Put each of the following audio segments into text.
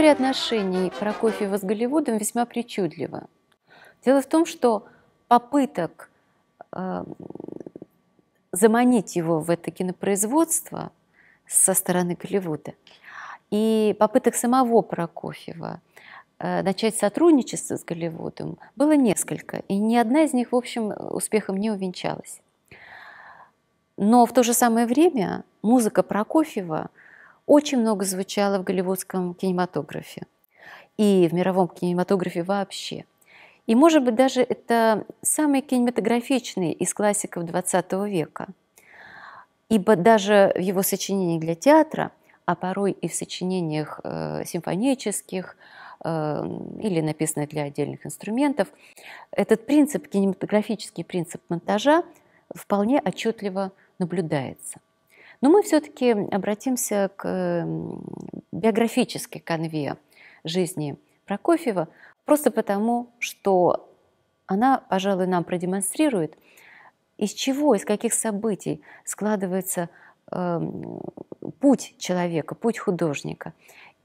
История отношений Прокофьева с Голливудом весьма причудлива. Дело в том, что попыток э, заманить его в это кинопроизводство со стороны Голливуда и попыток самого Прокофьева э, начать сотрудничество с Голливудом было несколько, и ни одна из них, в общем, успехом не увенчалась. Но в то же самое время музыка Прокофьева – очень много звучало в голливудском кинематографе и в мировом кинематографе вообще. И, может быть, даже это самый кинематографичный из классиков XX века. Ибо даже в его сочинениях для театра, а порой и в сочинениях э, симфонических э, или написанных для отдельных инструментов, этот принцип, кинематографический принцип монтажа вполне отчетливо наблюдается. Но мы все-таки обратимся к биографической конве жизни Прокофьева, просто потому, что она, пожалуй, нам продемонстрирует, из чего, из каких событий складывается э, путь человека, путь художника,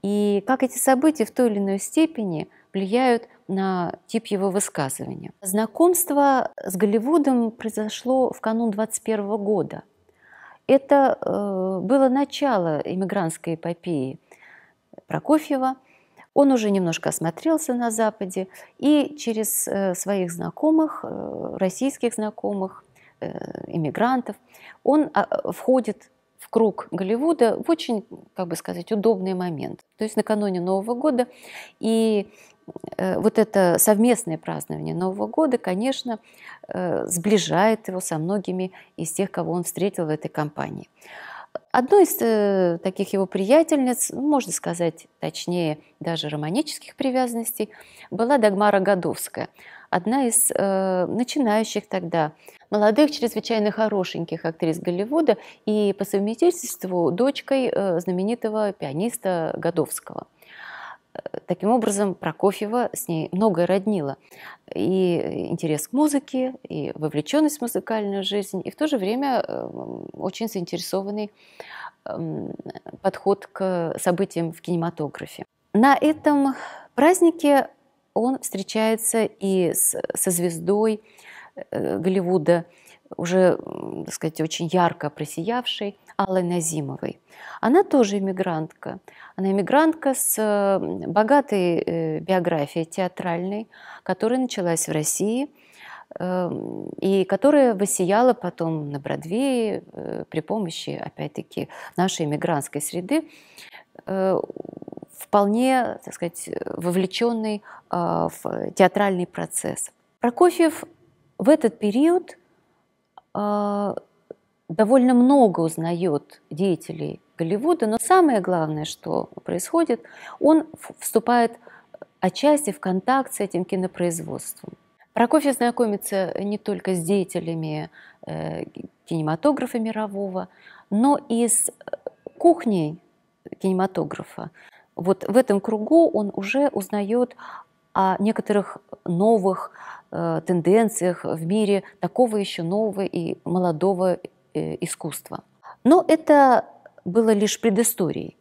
и как эти события в той или иной степени влияют на тип его высказывания. Знакомство с Голливудом произошло в канун 21 года – это э, было начало иммигрантской эпопеи Прокофьева. Он уже немножко осмотрелся на Западе и через э, своих знакомых, э, российских знакомых, иммигрантов, он а, входит в круг Голливуда в очень, как бы сказать, удобный момент. То есть накануне Нового года и Э, вот это совместное празднование Нового года, конечно, э, сближает его со многими из тех, кого он встретил в этой компании. Одной из э, таких его приятельниц, ну, можно сказать точнее, даже романических привязанностей, была Дагмара Годовская, одна из начинающих тогда молодых, чрезвычайно хорошеньких актрис Голливуда и по совместительству дочкой знаменитого пианиста Годовского – Таким образом, Прокофьева с ней многое роднило. И интерес к музыке, и вовлеченность в музыкальную жизнь, и в то же время эм, очень заинтересованный эм, подход к событиям в кинематографе. На этом празднике он встречается и со звездой э, Голливуда уже, так сказать, очень ярко просиявшей Аллой Назимовой. Она тоже иммигрантка. Она иммигрантка с э, богатой э, биографией театральной, которая началась в России эм, и которая высияла потом на Бродвее э, при помощи, опять-таки, нашей иммигрантской среды, вполне, так сказать, вовлеченный а, в театральный процесс. Прокофьев в этот период – а, довольно много узнает деятелей Голливуда, но самое главное, что происходит, он вступает э, отчасти в контакт с этим кинопроизводством. Прокофьев знакомится не только с деятелями э, кинематографа мирового, но и с э, кухней кинематографа. Вот в этом кругу он уже узнает о некоторых новых Э, тенденциях в мире такого еще нового и молодого э, искусства. Но это было лишь предысторией.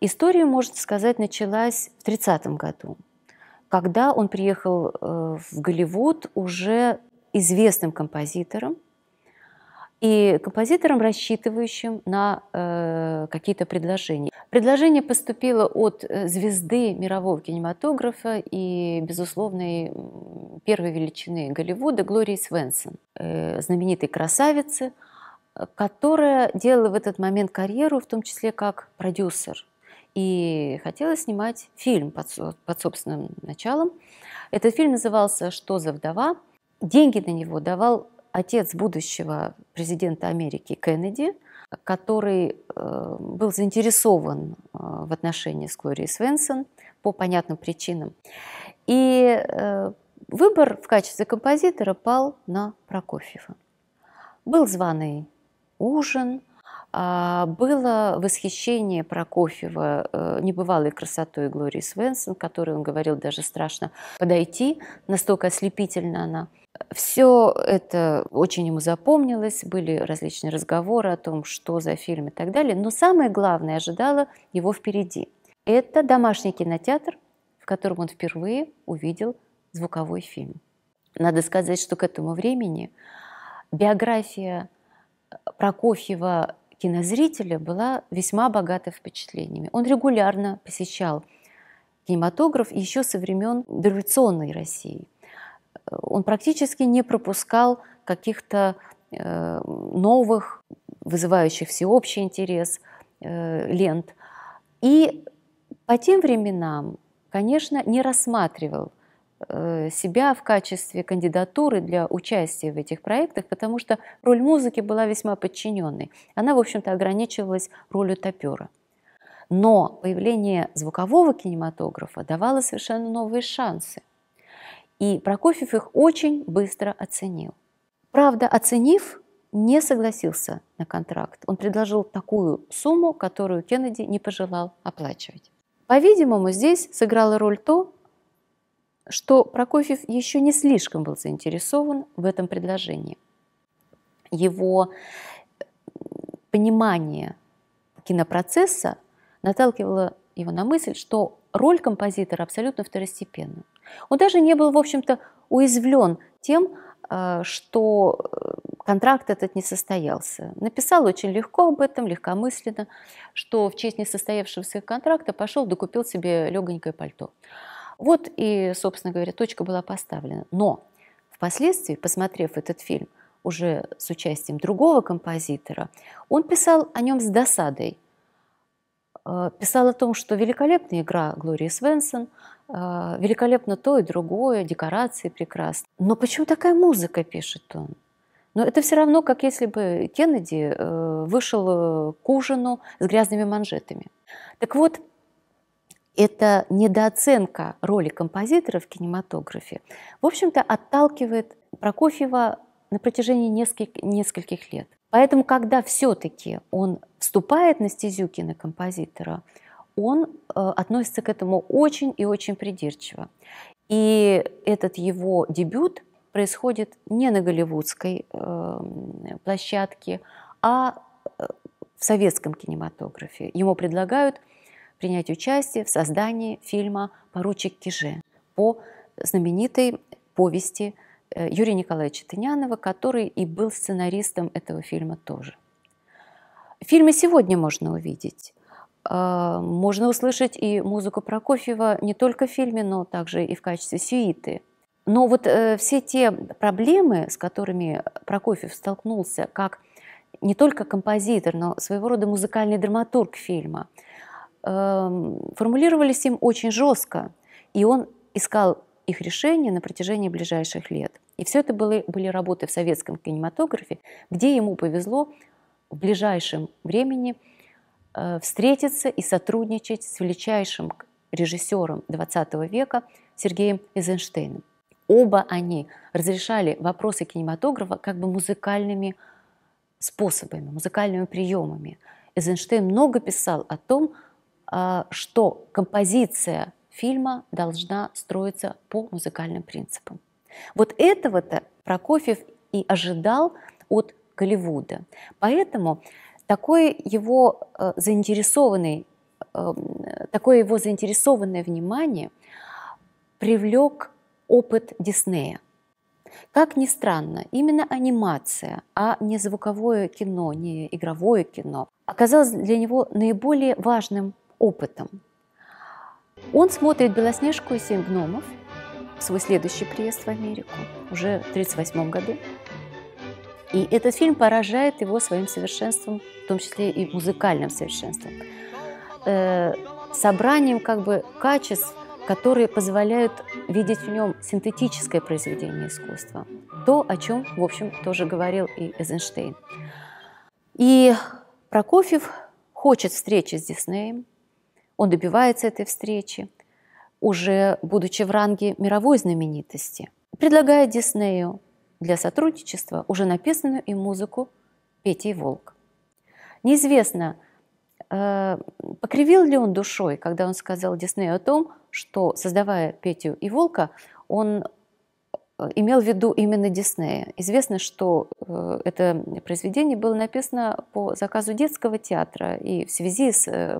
История, можно сказать, началась в 30 году, когда он приехал э, в Голливуд уже известным композитором, и композитором, рассчитывающим на э, какие-то предложения. Предложение поступило от э, звезды мирового кинематографа и, безусловно, первой величины Голливуда Глории Свенсон, э, знаменитой красавицы, которая делала в этот момент карьеру, в том числе как продюсер, и хотела снимать фильм под, под собственным началом. Этот фильм назывался «Что за вдова?». Деньги на него давал отец будущего президента Америки Кеннеди, который э, был заинтересован э, в отношении с Глорией Свенсон по понятным причинам. И э, выбор в качестве композитора пал на Прокофьева. Был званый ужин, а, было восхищение Прокофьева небывалой красотой Глории Свенсон, которой он говорил даже страшно подойти, настолько ослепительно она все это очень ему запомнилось, были различные разговоры о том, что за фильм и так далее. Но самое главное ожидало его впереди. Это домашний кинотеатр, в котором он впервые увидел звуковой фильм. Надо сказать, что к этому времени биография э, Прокофьева кинозрителя была весьма богата впечатлениями. Он регулярно посещал кинематограф еще со времен дореволюционной России – он практически не пропускал каких-то э, новых, вызывающих всеобщий интерес э, лент. И по тем временам, конечно, не рассматривал э, себя в качестве кандидатуры для участия в этих проектах, потому что роль музыки была весьма подчиненной. Она, в общем-то, ограничивалась ролью топера. Но появление звукового кинематографа давало совершенно новые шансы – и Прокофьев их очень быстро оценил. Правда, оценив, не согласился на контракт. Он предложил такую сумму, которую Кеннеди не пожелал оплачивать. По-видимому, здесь сыграла роль то, что Прокофьев еще не слишком был заинтересован в этом предложении. Его э, понимание кинопроцесса наталкивало его на мысль, что роль композитора абсолютно второстепенна. Он даже не был, в общем-то, уязвлен тем, э, что э, контракт этот не состоялся. Написал очень легко об этом, легкомысленно, что в честь несостоявшегося контракта пошел, докупил себе легонькое пальто. Вот и, собственно говоря, точка была поставлена. Но впоследствии, посмотрев этот фильм уже с участием другого композитора, он писал о нем с досадой – а, писал о том, что великолепная игра Глории Свенсон, а, великолепно то и другое, декорации прекрасны. Но почему такая музыка, пишет он? Но это все равно, как если бы Кеннеди э, вышел э, к ужину с грязными манжетами. Так вот, эта недооценка роли композитора в кинематографе, в общем-то, отталкивает Прокофьева на протяжении нескольких, нескольких лет. Поэтому, когда все-таки он вступает на стезю кинокомпозитора, он э, относится к этому очень и очень придирчиво. И этот его дебют происходит не на голливудской э, площадке, а э, в советском кинематографе. Ему предлагают принять участие в создании фильма «Поручик Киже» по знаменитой повести Э, Юрия Николаевича Тынянова, который и был сценаристом этого фильма тоже. Фильмы сегодня можно увидеть. Э, можно услышать и музыку Прокофьева не только в фильме, но также и в качестве сюиты. Но вот э, все те проблемы, с которыми Прокофьев столкнулся, как не только композитор, но своего рода музыкальный драматург фильма, формулировались им очень жестко. И он искал их решения на протяжении ближайших лет. И все это были, были работы в советском кинематографе, где ему повезло в ближайшем времени э, встретиться и сотрудничать с величайшим режиссером XX века Сергеем Эйзенштейном. Оба они разрешали вопросы кинематографа как бы музыкальными способами, музыкальными приемами. Эйзенштейн много писал о том, а, что композиция фильма должна строиться по музыкальным принципам. Вот этого-то Прокофьев и ожидал от Голливуда. Поэтому такой его э, заинтересованный, эм, такое его заинтересованное внимание привлек опыт Диснея. Как ни странно, именно анимация, а не звуковое кино, не игровое кино, оказалось для него наиболее важным опытом. Он смотрит «Белоснежку и семь гномов», свой следующий приезд в Америку, уже в 1938 году. И этот фильм поражает его своим совершенством, в том числе и музыкальным совершенством. Э, собранием как бы качеств, которые позволяют видеть в нем синтетическое произведение искусства. То, о чем, в общем, тоже говорил и Эйзенштейн. И Прокофьев хочет встречи с Диснеем, он добивается этой встречи, уже будучи в ранге мировой знаменитости. Предлагает Диснею для сотрудничества уже написанную им музыку «Петя и Волк». Неизвестно, э, покривил ли он душой, когда он сказал Диснею о том, что, создавая «Петю и Волка», он Э, имел в виду именно Диснея. Известно, что э, это произведение было написано по заказу детского театра и в связи с э,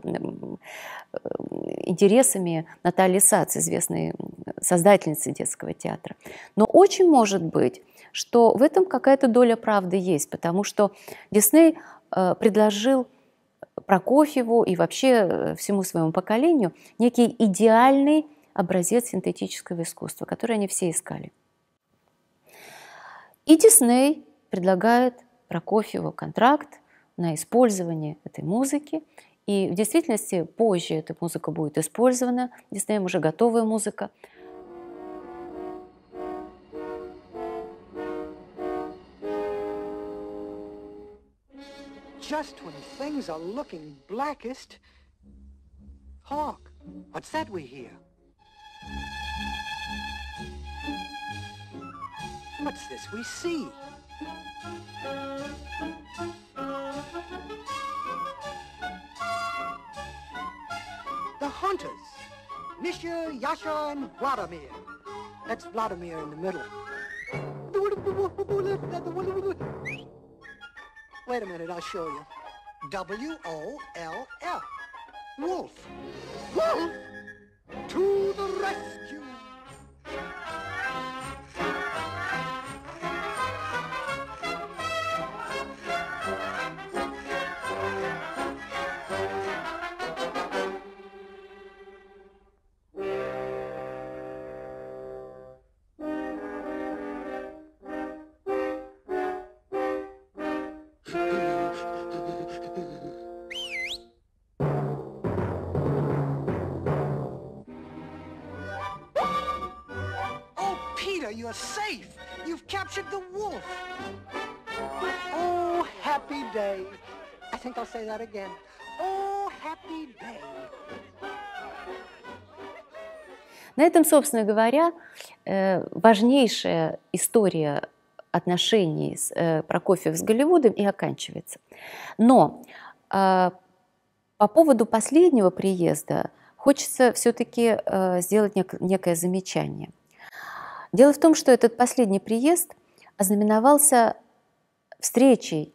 интересами Натальи Сац, известной создательницы детского театра. Но очень может быть, что в этом какая-то доля правды есть, потому что Дисней предложил Прокофьеву и вообще всему своему поколению некий идеальный образец синтетического искусства, который они все искали. И Дисней предлагает Прокофьеву контракт на использование этой музыки. И в действительности позже эта музыка будет использована. Диснеем уже готовая музыка. Just when things are looking blackest, Hawk, what's that we hear? What's this we see? The Hunters. Misha, Yasha, and Vladimir. That's Vladimir in the middle. Wait a minute, I'll show you. W-O-L-F. Wolf. Wolf? You're safe. You've captured the wolf. Oh, happy day. I think I'll say that again. Oh, happy day. На этом, собственно говоря, э, важнейшая история отношений с э, Прокофьев с Голливудом и оканчивается. Но э, по поводу последнего приезда хочется все-таки сделать некое замечание – Дело в том, что этот последний приезд ознаменовался встречей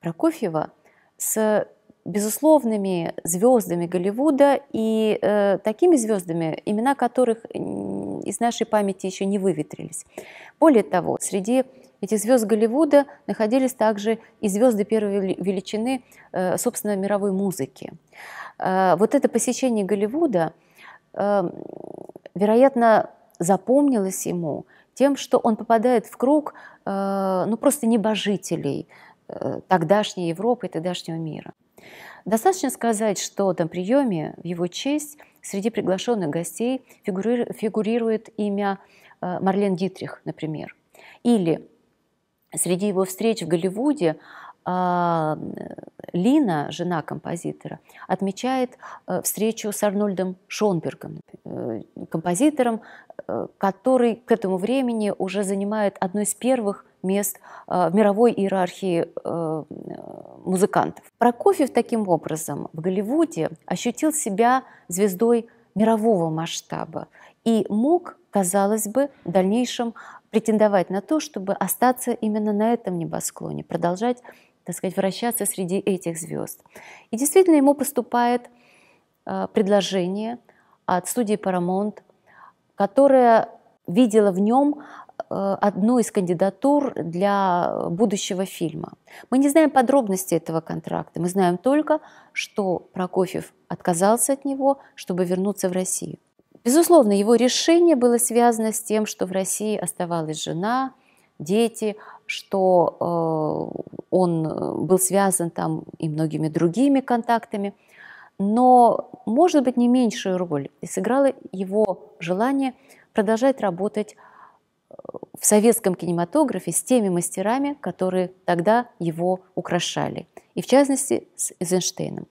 Прокофьева с безусловными звездами Голливуда и э, такими звездами, имена которых из нашей памяти еще не выветрились. Более того, среди этих звезд Голливуда находились также и звезды первой величины, э, собственно, мировой музыки. Э, вот это посещение Голливуда, э, вероятно, запомнилось ему тем, что он попадает в круг э, ну, просто небожителей э, тогдашней Европы и тогдашнего мира. Достаточно сказать, что на приеме в его честь среди приглашенных гостей фигурирует имя э, Марлен Дитрих, например. Или среди его встреч в Голливуде а, Лина, жена композитора, отмечает э, встречу с Арнольдом Шонбергом, э, композитором, э, который к этому времени уже занимает одно из первых мест в мировой иерархии музыкантов. Прокофьев таким образом в Голливуде ощутил себя звездой мирового масштаба и мог, казалось бы, в дальнейшем претендовать на то, чтобы остаться именно на этом небосклоне, продолжать так сказать, вращаться среди этих звезд. И действительно ему поступает а, предложение от студии Paramount, которая видела в нем а, одну из кандидатур для будущего фильма. Мы не знаем подробности этого контракта, мы знаем только, что Прокофьев отказался от него, чтобы вернуться в Россию. Безусловно, его решение было связано с тем, что в России оставалась жена, дети, что э, он э, был связан там и многими другими контактами. Но, может быть, не меньшую роль сыграло его желание продолжать работать э, в советском кинематографе с теми мастерами, которые тогда его украшали, и в частности с Эйзенштейном.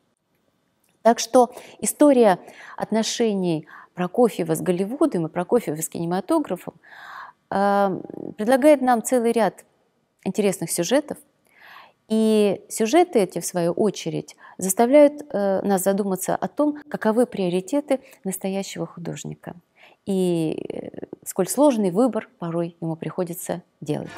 Так что история отношений Прокофьева с Голливудом и Прокофьева с кинематографом предлагает нам целый ряд интересных сюжетов. И сюжеты эти, в свою очередь, заставляют э, нас задуматься о том, каковы приоритеты настоящего художника и э, сколь сложный выбор порой ему приходится делать.